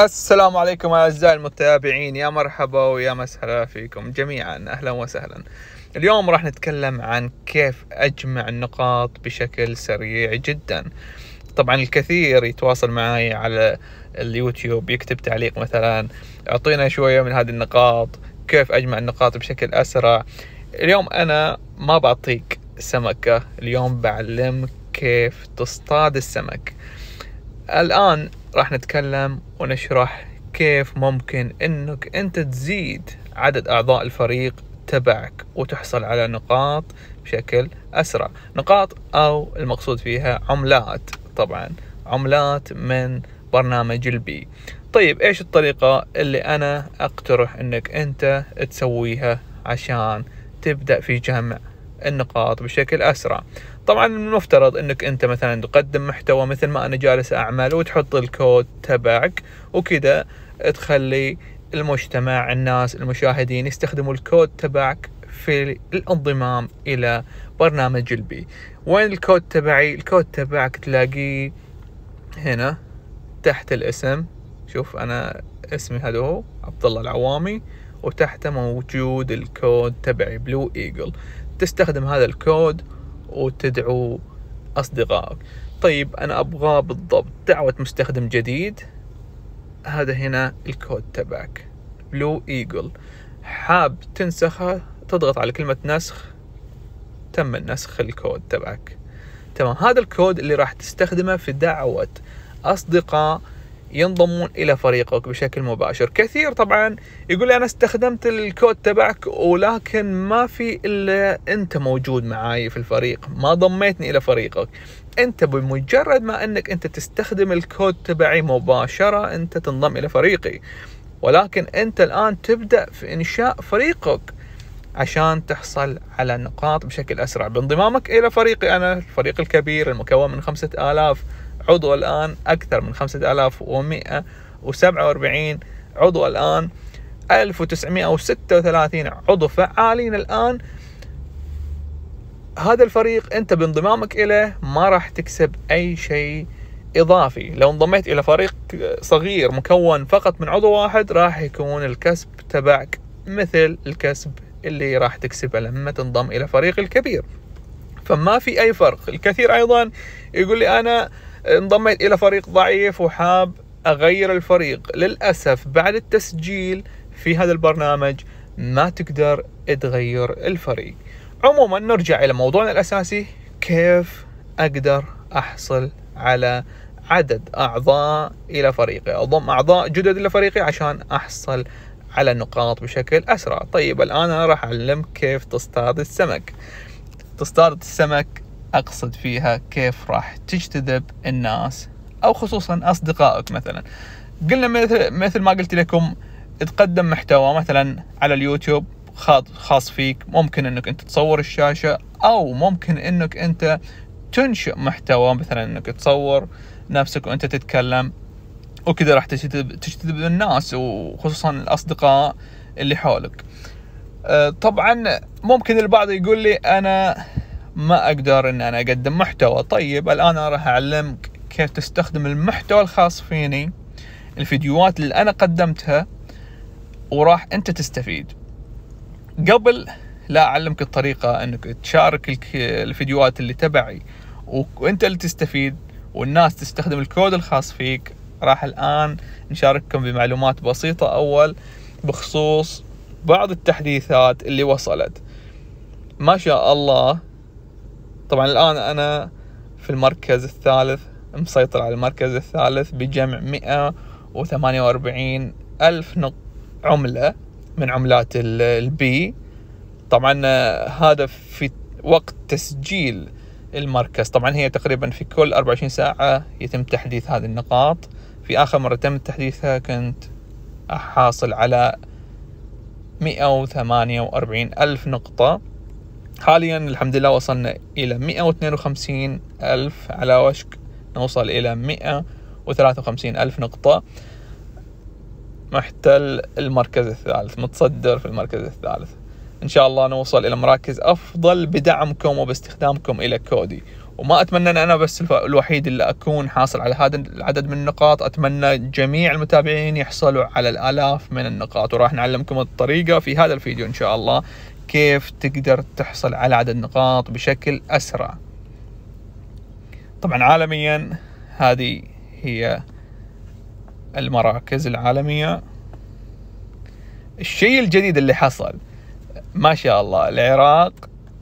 السلام عليكم اعزائي المتابعين يا مرحبا ويا مسهلا فيكم جميعا اهلا وسهلا اليوم راح نتكلم عن كيف اجمع النقاط بشكل سريع جدا طبعا الكثير يتواصل معي على اليوتيوب يكتب تعليق مثلا اعطينا شوية من هذه النقاط كيف اجمع النقاط بشكل اسرع اليوم انا ما بعطيك سمكة اليوم بعلمك كيف تصطاد السمك الآن راح نتكلم ونشرح كيف ممكن انك انت تزيد عدد اعضاء الفريق تبعك وتحصل على نقاط بشكل اسرع نقاط او المقصود فيها عملات طبعا عملات من برنامج البي طيب ايش الطريقة اللي انا اقترح انك انت تسويها عشان تبدأ في جمع النقاط بشكل أسرع طبعا المفترض انك انت مثلا تقدم محتوى مثل ما انا جالس اعمل وتحط الكود تبعك وكذا تخلي المجتمع الناس المشاهدين يستخدموا الكود تبعك في الانضمام الى برنامج البي وين الكود تبعي الكود تبعك تلاقيه هنا تحت الاسم شوف انا اسمي هذا هو عبد الله العوامي وتحته موجود الكود تبعي بلو ايجل تستخدم هذا الكود وتدعو أصدقائك طيب أنا أبغى بالضبط دعوة مستخدم جديد هذا هنا الكود تبعك بلو ايجل حاب تنسخه تضغط على كلمة نسخ تم النسخ الكود تبعك تمام هذا الكود اللي راح تستخدمه في دعوة أصدقاء ينضمون الى فريقك بشكل مباشر كثير طبعا يقول انا استخدمت الكود تبعك ولكن ما في الا انت موجود معاي في الفريق ما ضميتني الى فريقك انت بمجرد ما انك انت تستخدم الكود تبعي مباشره انت تنضم الى فريقي ولكن انت الان تبدا في انشاء فريقك عشان تحصل على نقاط بشكل اسرع بانضمامك الى فريقي انا الفريق الكبير المكون من خمسة آلاف عضو الآن أكثر من 5147 عضو الآن 1936 عضو فعالين الآن هذا الفريق أنت بانضمامك إليه ما راح تكسب أي شيء إضافي لو انضميت إلى فريق صغير مكون فقط من عضو واحد راح يكون الكسب تبعك مثل الكسب اللي راح تكسبه لما تنضم إلى فريق الكبير فما في أي فرق الكثير أيضا يقول لي أنا انضميت الى فريق ضعيف وحاب اغير الفريق للاسف بعد التسجيل في هذا البرنامج ما تقدر تغير الفريق عموما نرجع الى موضوعنا الاساسي كيف اقدر احصل على عدد اعضاء الى فريقي اضم اعضاء جدد الى فريقي عشان احصل على نقاط بشكل اسرع طيب الان انا راح اعلمك كيف تصطاد السمك تصطاد السمك أقصد فيها كيف راح تجتذب الناس أو خصوصا أصدقائك مثلا قلنا مثل, ما قلت لكم تقدم محتوى مثلا على اليوتيوب خاص فيك ممكن انك انت تصور الشاشة او ممكن انك انت تنشئ محتوى مثلا انك تصور نفسك وانت تتكلم وكذا راح تجتذب, تجتذب الناس وخصوصا الاصدقاء اللي حولك أه، طبعا ممكن البعض يقول لي انا ما اقدر ان انا اقدم محتوى طيب الان انا راح اعلمك كيف تستخدم المحتوى الخاص فيني الفيديوهات اللي انا قدمتها وراح انت تستفيد قبل لا اعلمك الطريقه انك تشارك الفيديوهات اللي تبعي وانت اللي تستفيد والناس تستخدم الكود الخاص فيك راح الان نشارككم بمعلومات بسيطه اول بخصوص بعض التحديثات اللي وصلت ما شاء الله طبعا الآن أنا في المركز الثالث مسيطر على المركز الثالث بجمع مئة وثمانية وأربعين ألف نق عملة من عملات البي طبعا آه، هذا في وقت تسجيل المركز طبعا هي تقريبا في كل 24 ساعة يتم تحديث هذه النقاط في آخر مرة تم تحديثها كنت أحاصل على مئة وثمانية وأربعين ألف نقطة حاليا الحمد لله وصلنا إلى 152 ألف على وشك نوصل إلى 153 ألف نقطة محتل المركز الثالث متصدر في المركز الثالث إن شاء الله نوصل إلى مراكز أفضل بدعمكم وباستخدامكم إلى كودي وما أتمنى أن أنا بس الوحيد اللي أكون حاصل على هذا العدد من النقاط أتمنى جميع المتابعين يحصلوا على الآلاف من النقاط وراح نعلمكم الطريقة في هذا الفيديو إن شاء الله كيف تقدر تحصل على عدد نقاط بشكل أسرع طبعا عالميا هذه هي المراكز العالمية الشيء الجديد اللي حصل ما شاء الله العراق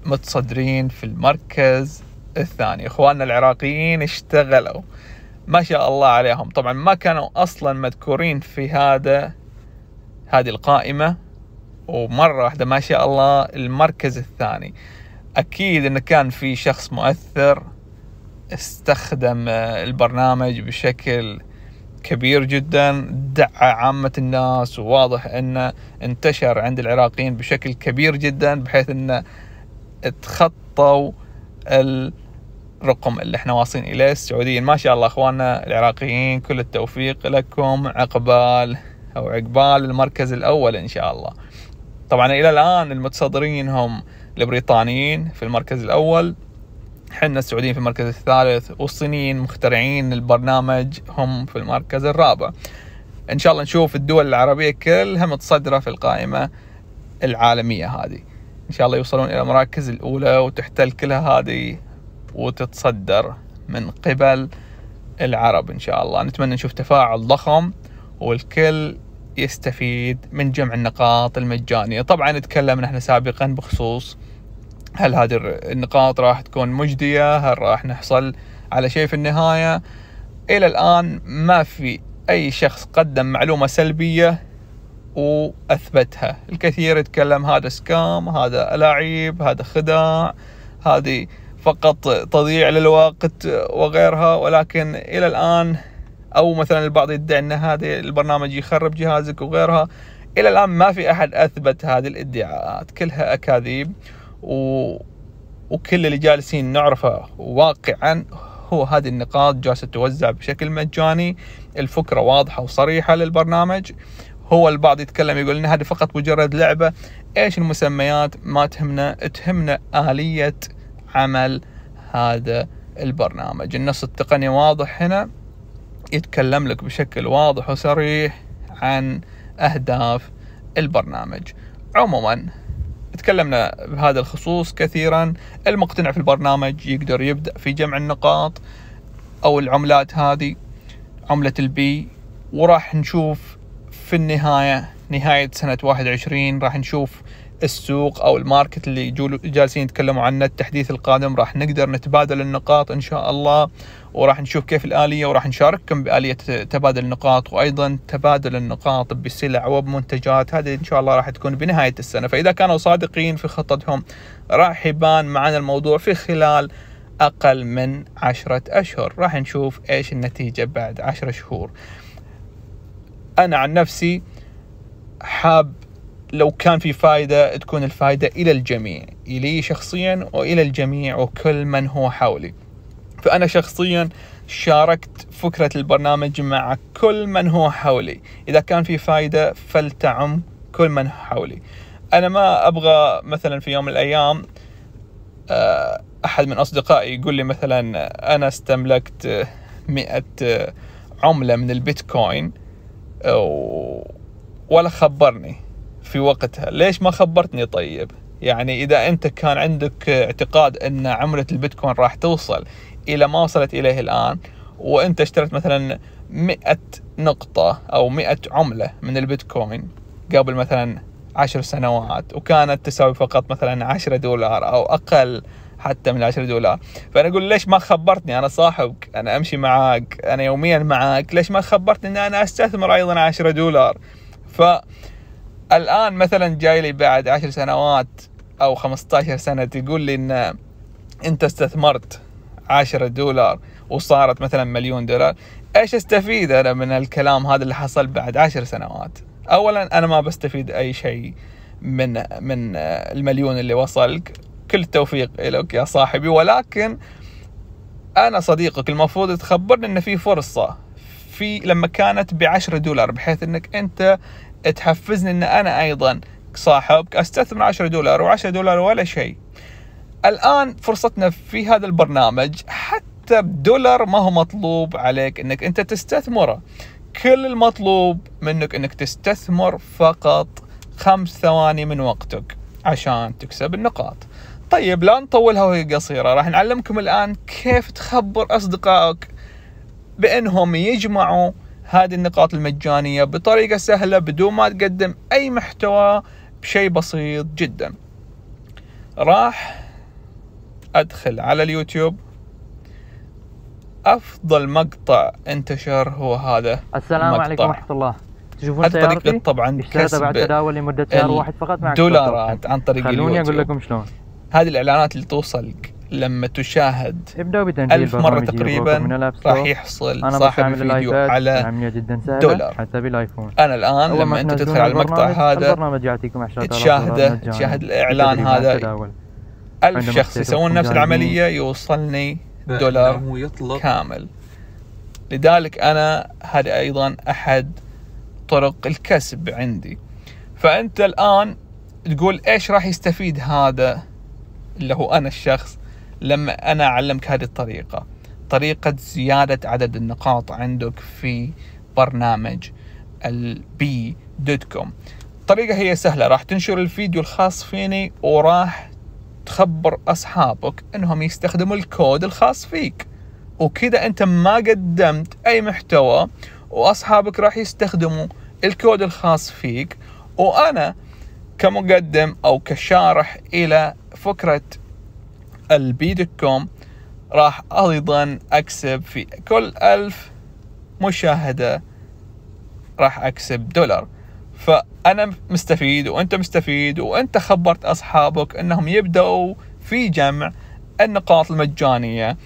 متصدرين في المركز الثاني اخواننا العراقيين اشتغلوا ما شاء الله عليهم طبعا ما كانوا اصلا مذكورين في هذا هذه القائمه ومره واحده ما شاء الله المركز الثاني اكيد انه كان في شخص مؤثر استخدم آه، البرنامج بشكل كبير جدا دعا عامة الناس وواضح انه انتشر عند العراقيين بشكل كبير جدا بحيث انه تخطوا الرقم اللي احنا واصلين اليه السعوديين ما شاء الله اخواننا العراقيين كل التوفيق لكم عقبال او عقبال المركز الاول ان شاء الله طبعا الى الان المتصدرين هم البريطانيين في المركز الاول حنا السعوديين في المركز الثالث والصينيين مخترعين البرنامج هم في المركز الرابع ان شاء الله نشوف الدول العربيه كلها متصدره في القائمه العالميه هذه ان شاء الله يوصلون الى المراكز الاولى وتحتل كلها هذه وتتصدر من قبل العرب ان شاء الله نتمنى نشوف تفاعل ضخم والكل يستفيد من جمع النقاط المجانية طبعا تكلمنا احنا سابقا بخصوص هل هذه النقاط راح تكون مجدية هل راح نحصل على شيء في النهاية إلى الآن ما في أي شخص قدم معلومة سلبية وأثبتها الكثير يتكلم هذا سكام هذا لعيب هذا خداع هذه فقط تضييع للوقت وغيرها ولكن إلى الآن او مثلا البعض يدعي ان هذا البرنامج يخرب جهازك وغيرها الى الان ما في احد اثبت هذه الادعاءات كلها اكاذيب و... وكل اللي جالسين نعرفه واقعا هو هذه النقاط جالسه توزع بشكل مجاني الفكره واضحه وصريحه للبرنامج هو البعض يتكلم يقول ان هذه فقط مجرد لعبه ايش المسميات ما تهمنا تهمنا اليه عمل هذا البرنامج النص التقني واضح هنا يتكلم لك بشكل واضح وصريح عن أهداف البرنامج عموما تكلمنا بهذا الخصوص كثيرا المقتنع في البرنامج يقدر يبدأ في جمع النقاط أو العملات هذه عملة البي وراح نشوف في النهاية نهاية سنة 21 راح نشوف السوق او الماركت اللي جالسين يتكلموا عنه التحديث القادم راح نقدر نتبادل النقاط ان شاء الله وراح نشوف كيف الاليه وراح نشارككم باليه تبادل النقاط وايضا تبادل النقاط بسلع وبمنتجات هذه ان شاء الله راح تكون بنهايه السنه فاذا كانوا صادقين في خططهم راح يبان معنا الموضوع في خلال اقل من عشرة اشهر راح نشوف ايش النتيجه بعد عشرة شهور انا عن نفسي حاب لو كان في فائدة تكون الفائدة إلى الجميع إلي شخصيا وإلى الجميع وكل من هو حولي فأنا شخصيا شاركت فكرة البرنامج مع كل من هو حولي إذا كان في فائدة فلتعم كل من حولي أنا ما أبغى مثلا في يوم من الأيام آه، أحد من أصدقائي يقول لي مثلا أنا استملكت مئة عملة من البيتكوين ولا خبرني في وقتها ليش ما خبرتني طيب يعني إذا أنت كان عندك اعتقاد أن عملة البيتكوين راح توصل إلى ما وصلت إليه الآن وأنت اشتريت مثلا مئة نقطة أو مئة عملة من البيتكوين قبل مثلا عشر سنوات وكانت تساوي فقط مثلا عشرة دولار أو أقل حتى من 10 دولار فانا اقول ليش ما خبرتني انا صاحبك انا امشي معاك انا يوميا معاك ليش ما خبرتني ان انا استثمر ايضا 10 دولار ف الان مثلا جاي لي بعد عشر سنوات او 15 سنه تقول لي ان انت استثمرت 10 دولار وصارت مثلا مليون دولار ايش استفيد انا من الكلام هذا اللي حصل بعد عشر سنوات اولا انا ما بستفيد اي شيء من من المليون اللي وصلك كل التوفيق لك يا صاحبي ولكن انا صديقك المفروض تخبرني ان في فرصه في لما كانت بعشرة 10 دولار بحيث انك انت تحفزني ان انا ايضا صاحبك استثمر 10 دولار و10 دولار ولا شيء الان فرصتنا في هذا البرنامج حتى بدولار ما هو مطلوب عليك انك انت تستثمره كل المطلوب منك انك تستثمر فقط خمس ثواني من وقتك عشان تكسب النقاط طيب لا نطولها وهي قصيرة راح نعلمكم الآن كيف تخبر أصدقائك بأنهم يجمعوا هذه النقاط المجانية بطريقة سهلة بدون ما تقدم أي محتوى بشيء بسيط جدا راح أدخل على اليوتيوب أفضل مقطع انتشر هو هذا السلام المقطع. عليكم ورحمة الله تشوفون عن طريق طبعا كسب بعد تداول لمدة شهر واحد فقط مع دولارات عن طريق خلوني اليوتيوب. أقول لكم شلون هذه الإعلانات اللي توصلك لما تشاهد ألف مرة تقريبا راح يحصل صاحب الفيديو على دولار حتى بالايفون أنا الآن لما أنت تدخل على المقطع هذا تشاهده تشاهد الإعلان هذا ألف شخص يسوون نفس العملية يوصلني دولار كامل لذلك أنا هذا أيضا أحد طرق الكسب عندي فأنت الآن تقول إيش راح يستفيد هذا اللي هو أنا الشخص لما أنا أعلمك هذه الطريقة طريقة زيادة عدد النقاط عندك في برنامج البي دوت كوم الطريقة هي سهلة راح تنشر الفيديو الخاص فيني وراح تخبر أصحابك أنهم يستخدموا الكود الخاص فيك وكذا أنت ما قدمت أي محتوى وأصحابك راح يستخدموا الكود الخاص فيك وأنا كمقدم أو كشارح إلى فكرة البي دوت كوم راح ايضا اكسب في كل ألف مشاهدة راح اكسب دولار فانا مستفيد وانت مستفيد وانت خبرت اصحابك انهم يبدأوا في جمع النقاط المجانية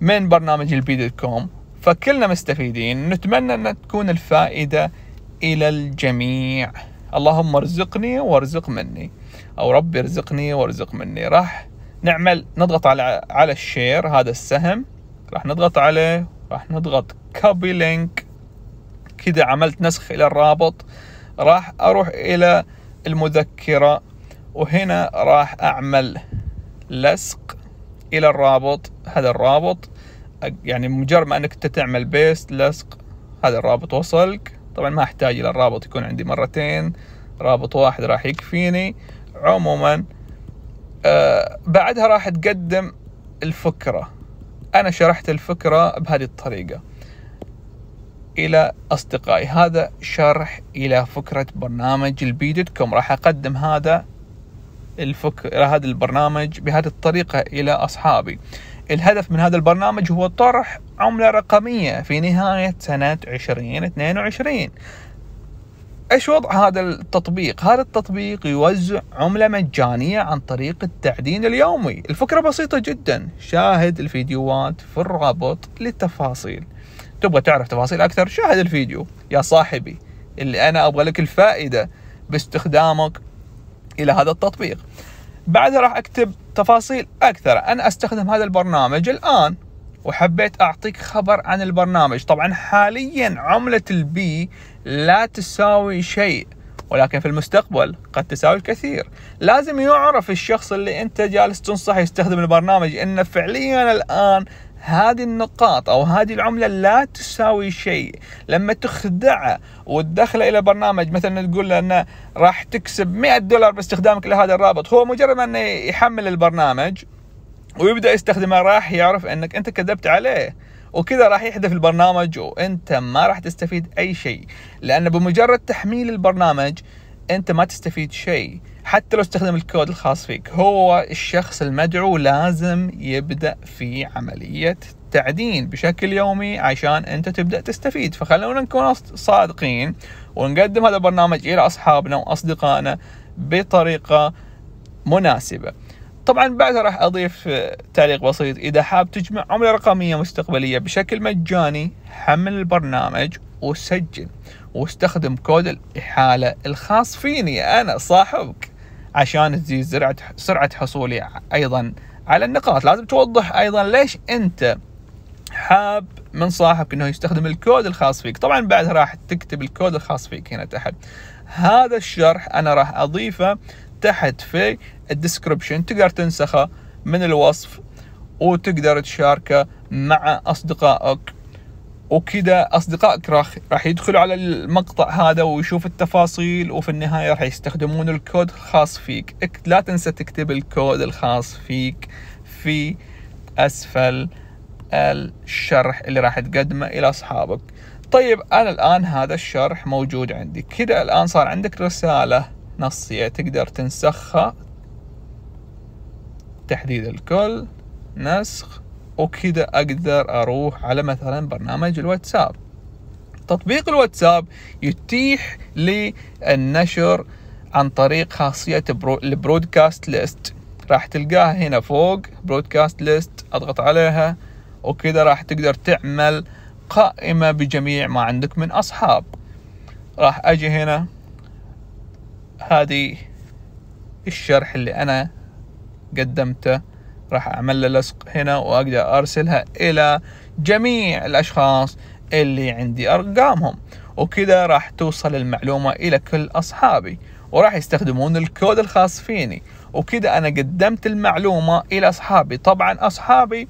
من برنامج البي دوت كوم فكلنا مستفيدين نتمنى ان تكون الفائدة الى الجميع اللهم ارزقني وارزق مني او ربي ارزقني وارزق مني راح نعمل نضغط على على الشير هذا السهم راح نضغط عليه راح نضغط كوبي لينك كذا عملت نسخ الى الرابط راح اروح الى المذكرة وهنا راح اعمل لصق الى الرابط هذا الرابط يعني مجرد ما انك انت تعمل بيست لصق هذا الرابط وصلك طبعا ما احتاج الى الرابط يكون عندي مرتين رابط واحد راح يكفيني عموما آه، بعدها راح تقدم الفكرة أنا شرحت الفكرة بهذه الطريقة إلى أصدقائي هذا شرح إلى فكرة برنامج البي دوت كوم راح أقدم هذا الفكرة هذا البرنامج بهذه الطريقة إلى أصحابي الهدف من هذا البرنامج هو طرح عملة رقمية في نهاية سنة 2022 ايش وضع هذا التطبيق؟ هذا التطبيق يوزع عملة مجانية عن طريق التعدين اليومي، الفكرة بسيطة جدا، شاهد الفيديوهات في الرابط للتفاصيل. تبغى تعرف تفاصيل اكثر؟ شاهد الفيديو يا صاحبي اللي انا ابغى لك الفائدة باستخدامك الى هذا التطبيق. بعدها راح اكتب تفاصيل اكثر، انا استخدم هذا البرنامج الان وحبيت اعطيك خبر عن البرنامج طبعا حاليا عملة البي لا تساوي شيء ولكن في المستقبل قد تساوي الكثير لازم يعرف الشخص اللي انت جالس تنصح يستخدم البرنامج انه فعليا الان هذه النقاط او هذه العمله لا تساوي شيء لما تخدعه وتدخله الى برنامج مثلا تقول له انه راح تكسب 100 دولار باستخدامك لهذا الرابط هو مجرد انه يحمل البرنامج ويبدا يستخدمه راح يعرف انك انت كذبت عليه وكذا راح يحذف البرنامج وانت ما راح تستفيد اي شيء لان بمجرد تحميل البرنامج انت ما تستفيد شيء حتى لو استخدم الكود الخاص فيك هو الشخص المدعو لازم يبدا في عمليه تعدين بشكل يومي عشان انت تبدا تستفيد فخلونا نكون صادقين ونقدم هذا البرنامج الى اصحابنا واصدقائنا بطريقه مناسبه طبعا بعد راح اضيف تعليق بسيط اذا حاب تجمع عمله رقميه مستقبليه بشكل مجاني حمل البرنامج وسجل واستخدم كود الاحاله الخاص فيني انا صاحبك عشان تزيد سرعه حصولي ايضا على النقاط لازم توضح ايضا ليش انت حاب من صاحبك انه يستخدم الكود الخاص فيك طبعا بعد راح تكتب الكود الخاص فيك هنا تحت هذا الشرح انا راح اضيفه تحت في الديسكربشن تقدر تنسخه من الوصف وتقدر تشاركه مع أصدقائك وكذا أصدقائك راح راح يدخلوا على المقطع هذا ويشوف التفاصيل وفي النهاية راح يستخدمون الكود الخاص فيك لا تنسى تكتب الكود الخاص فيك في أسفل الشرح اللي راح تقدمه إلى أصحابك طيب أنا الآن هذا الشرح موجود عندي كذا الآن صار عندك رسالة نصية تقدر تنسخها تحديد الكل نسخ وكذا أقدر أروح على مثلا برنامج الواتساب تطبيق الواتساب يتيح لي النشر عن طريق خاصية البرودكاست ليست راح تلقاها هنا فوق برودكاست ليست اضغط عليها وكذا راح تقدر تعمل قائمة بجميع ما عندك من أصحاب راح أجي هنا هذه الشرح اللي أنا قدمته راح اعمل له لصق هنا واقدر ارسلها الى جميع الاشخاص اللي عندي ارقامهم وكذا راح توصل المعلومة الى كل اصحابي وراح يستخدمون الكود الخاص فيني وكذا انا قدمت المعلومة الى اصحابي طبعا اصحابي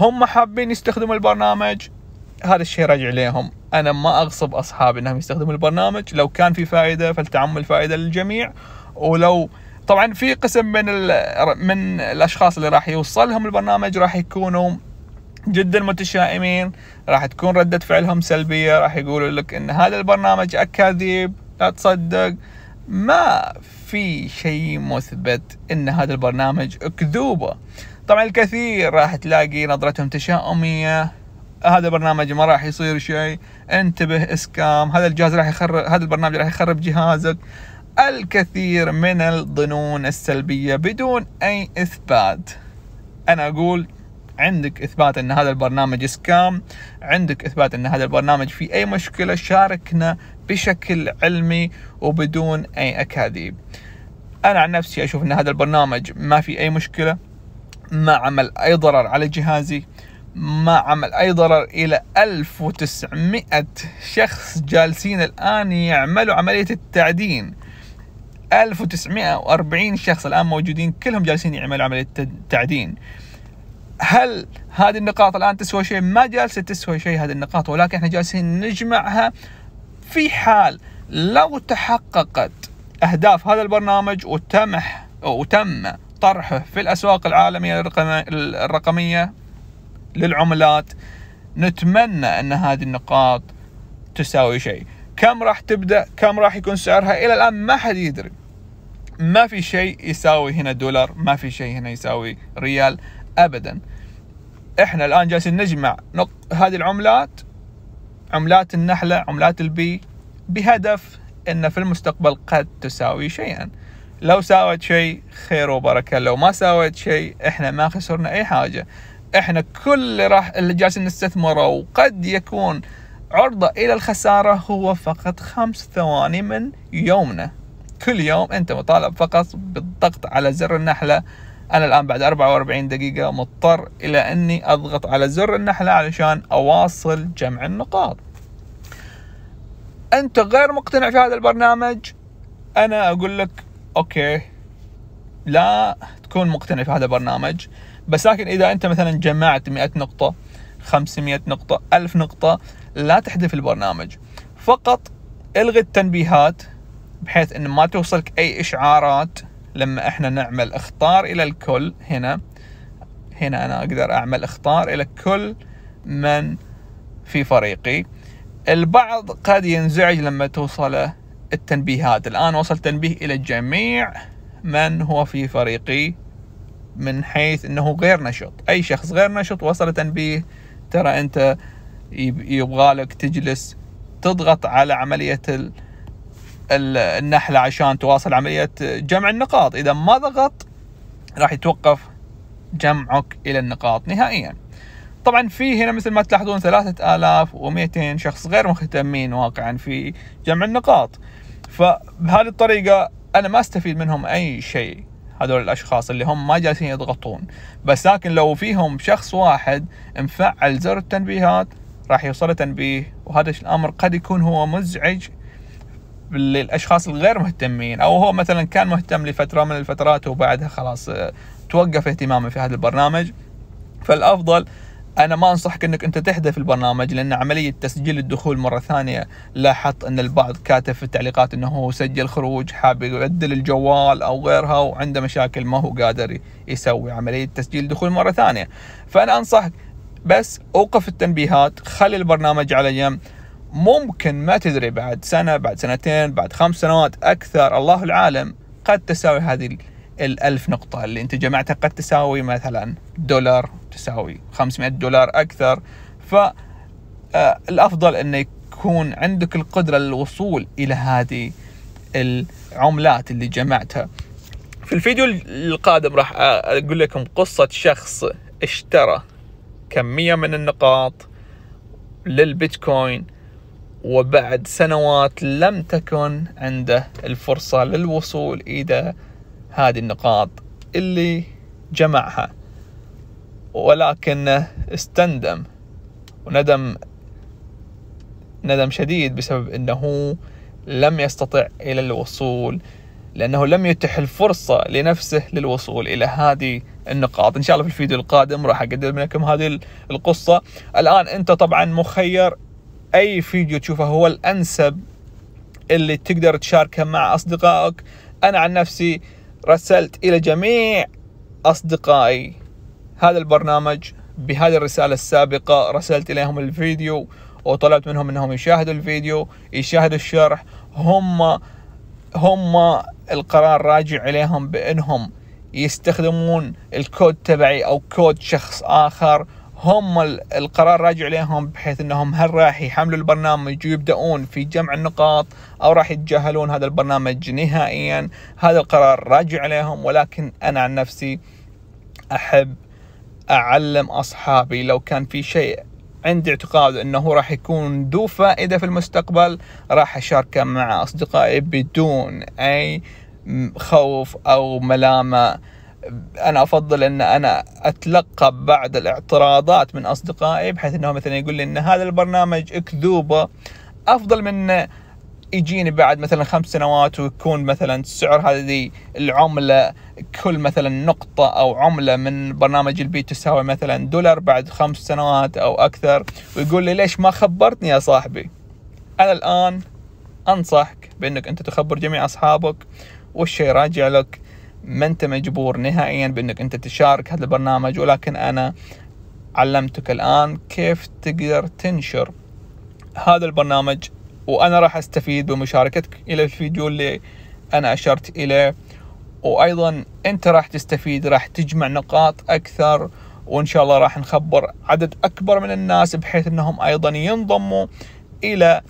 هم حابين يستخدموا البرنامج هذا الشيء راجع لهم انا ما اغصب اصحابي انهم يستخدموا البرنامج لو كان في فائدة فلتعم الفائدة للجميع ولو طبعا في قسم من من الاشخاص اللي راح يوصلهم البرنامج راح يكونوا جدا متشائمين راح تكون ردة فعلهم سلبية راح يقولوا لك ان هذا البرنامج اكاذيب لا تصدق ما في شيء مثبت ان هذا البرنامج اكذوبة طبعا الكثير راح تلاقي نظرتهم تشاؤمية هذا البرنامج ما راح يصير شيء انتبه اسكام هذا الجهاز راح يخرب هذا البرنامج راح يخرب جهازك الكثير من الظنون السلبية بدون أي إثبات أنا أقول عندك إثبات أن هذا البرنامج سكام عندك إثبات أن هذا البرنامج فيه أي مشكلة شاركنا بشكل علمي وبدون أي أكاذيب أنا عن نفسي أشوف أن هذا البرنامج ما في أي مشكلة ما عمل أي ضرر على جهازي ما عمل أي ضرر إلى 1900 شخص جالسين الآن يعملوا عملية التعدين 1940 شخص الان موجودين كلهم جالسين يعملوا عمليه تعدين هل هذه النقاط الان تسوى شيء ما جالسه تسوى شيء هذه النقاط ولكن احنا جالسين نجمعها في حال لو تحققت اهداف هذا البرنامج وتمح وتم طرحه في الاسواق العالميه الرقميه للعملات نتمنى ان هذه النقاط تساوي شيء كم راح تبدا كم راح يكون سعرها الى الان ما حد يدري ما في شيء يساوي هنا دولار ما في شيء هنا يساوي ريال ابدا احنا الان جالسين نجمع نق... هذه العملات عملات النحله عملات البي بهدف ان في المستقبل قد تساوي شيئا لو ساوت شيء خير وبركه لو ما ساوت شيء احنا ما خسرنا اي حاجه احنا كل اللي راح اللي جالسين نستثمره وقد يكون عرضة إلى الخسارة هو فقط خمس ثواني من يومنا كل يوم أنت مطالب فقط بالضغط على زر النحلة أنا الآن بعد 44 دقيقة مضطر إلى أني أضغط على زر النحلة علشان أواصل جمع النقاط أنت غير مقتنع في هذا البرنامج أنا أقول لك أوكي لا تكون مقتنع في هذا البرنامج بس لكن إذا أنت مثلا جمعت 100 نقطة 500 نقطة 1000 نقطة لا تحذف البرنامج فقط الغي التنبيهات بحيث ان ما توصلك اي اشعارات لما احنا نعمل اختار الى الكل هنا هنا انا اقدر اعمل اختار الى كل من في فريقي البعض قد ينزعج لما توصله التنبيهات الان وصل تنبيه الى جميع من هو في فريقي من حيث انه غير نشط اي شخص غير نشط وصل تنبيه ترى انت يبغالك تجلس تضغط على عملية النحلة عشان تواصل عملية جمع النقاط إذا ما ضغط راح يتوقف جمعك إلى النقاط نهائيا طبعا في هنا مثل ما تلاحظون 3200 شخص غير مهتمين واقعا في جمع النقاط فبهذه الطريقة أنا ما استفيد منهم أي شيء هذول الاشخاص اللي هم ما جالسين يضغطون بس لكن لو فيهم شخص واحد مفعل زر التنبيهات راح يوصله تنبيه وهذا الأمر قد يكون هو مزعج للأشخاص الغير مهتمين أو هو مثلا كان مهتم لفترة من الفترات وبعدها خلاص آه، توقف اهتمامه في هذا البرنامج فالأفضل انا ما انصحك انك انت تحذف البرنامج لان عمليه تسجيل الدخول مره ثانيه لاحظت ان البعض كاتب في التعليقات انه هو سجل خروج حاب يبدل الجوال او غيرها وعنده مشاكل ما هو قادر يسوي عمليه تسجيل دخول مره ثانيه فانا انصحك بس اوقف التنبيهات خلي البرنامج على جنب ممكن ما تدري بعد سنة بعد سنتين بعد خمس سنوات أكثر الله العالم قد تساوي هذه الألف نقطة اللي أنت جمعتها قد تساوي مثلا دولار تساوي 500 دولار أكثر فالأفضل آه، أن يكون عندك القدرة للوصول إلى هذه العملات اللي جمعتها في الفيديو القادم راح أقول لكم قصة شخص اشترى كمية من النقاط للبيتكوين وبعد سنوات لم تكن عنده الفرصة للوصول إلى هذه النقاط اللي جمعها ولكنه استندم وندم ندم شديد بسبب أنه لم يستطع إلى الوصول لأنه لم يتح الفرصة لنفسه للوصول إلى هذه النقاط ان شاء الله في الفيديو القادم راح اقدم لكم هذه القصه الان انت طبعا مخير اي فيديو تشوفه هو الانسب اللي تقدر تشاركه مع اصدقائك انا عن نفسي رسلت الى جميع اصدقائي هذا البرنامج بهذه الرساله السابقه رسلت اليهم الفيديو وطلبت منهم انهم يشاهدوا الفيديو يشاهدوا الشرح هم هم القرار راجع اليهم بانهم يستخدمون الكود تبعي او كود شخص اخر هم القرار راجع لهم بحيث انهم هل راح يحملوا البرنامج ويبدأون في جمع النقاط او راح يتجاهلون هذا البرنامج نهائيا هذا القرار راجع عليهم ولكن انا عن نفسي احب اعلم اصحابي لو كان في شيء عندي اعتقاد انه راح يكون ذو فائده في المستقبل راح اشاركه مع اصدقائي بدون اي خوف أو ملامة أنا أفضل أن أنا أتلقى بعض الاعتراضات من أصدقائي بحيث أنه مثلا يقول لي أن هذا البرنامج أكذوبة أفضل من يجيني بعد مثلا خمس سنوات ويكون مثلا سعر هذه العملة كل مثلا نقطة أو عملة من برنامج البيت تساوي مثلا دولار بعد خمس سنوات أو أكثر ويقول لي ليش ما خبرتني يا صاحبي أنا الآن أنصحك بأنك أنت تخبر جميع أصحابك والشيء راجع لك ما انت مجبور نهائيا بانك انت تشارك هذا البرنامج ولكن انا علمتك الان كيف تقدر تنشر هذا البرنامج وانا راح استفيد بمشاركتك الى الفيديو اللي انا اشرت اليه وايضا انت راح تستفيد راح تجمع نقاط اكثر وان شاء الله راح نخبر عدد اكبر من الناس بحيث انهم ايضا ينضموا الى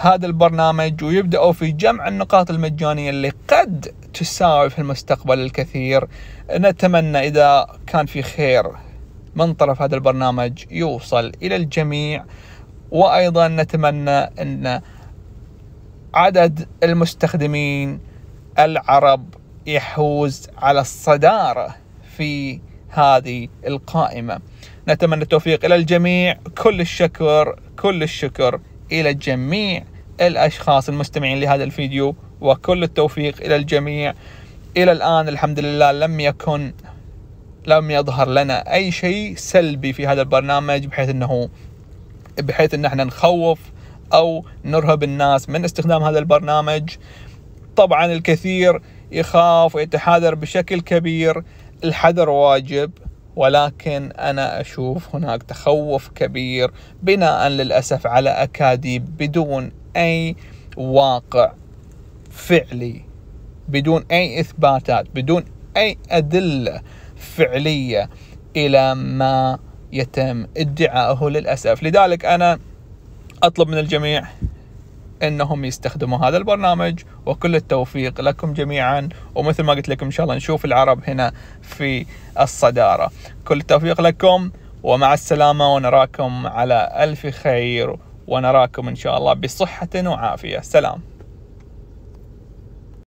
هذا البرنامج ويبدأوا في جمع النقاط المجانية اللي قد تساوي في المستقبل الكثير نتمنى إذا كان في خير من طرف هذا البرنامج يوصل إلى الجميع وأيضا نتمنى أن عدد المستخدمين العرب يحوز على الصدارة في هذه القائمة نتمنى التوفيق إلى الجميع كل الشكر كل الشكر إلى جميع الأشخاص المستمعين لهذا الفيديو وكل التوفيق إلى الجميع إلى الآن الحمد لله لم يكن لم يظهر لنا أي شيء سلبي في هذا البرنامج بحيث أنه بحيث أن احنا نخوف أو نرهب الناس من استخدام هذا البرنامج طبعا الكثير يخاف ويتحاذر بشكل كبير الحذر واجب ولكن انا اشوف هناك تخوف كبير بناء للاسف على اكاذيب بدون اي واقع فعلي بدون اي اثباتات بدون اي ادله فعليه الى ما يتم ادعائه للاسف لذلك انا اطلب من الجميع انهم يستخدموا هذا البرنامج وكل التوفيق لكم جميعا ومثل ما قلت لكم ان شاء الله نشوف العرب هنا في الصداره كل التوفيق لكم ومع السلامه ونراكم على الف خير ونراكم ان شاء الله بصحه وعافيه سلام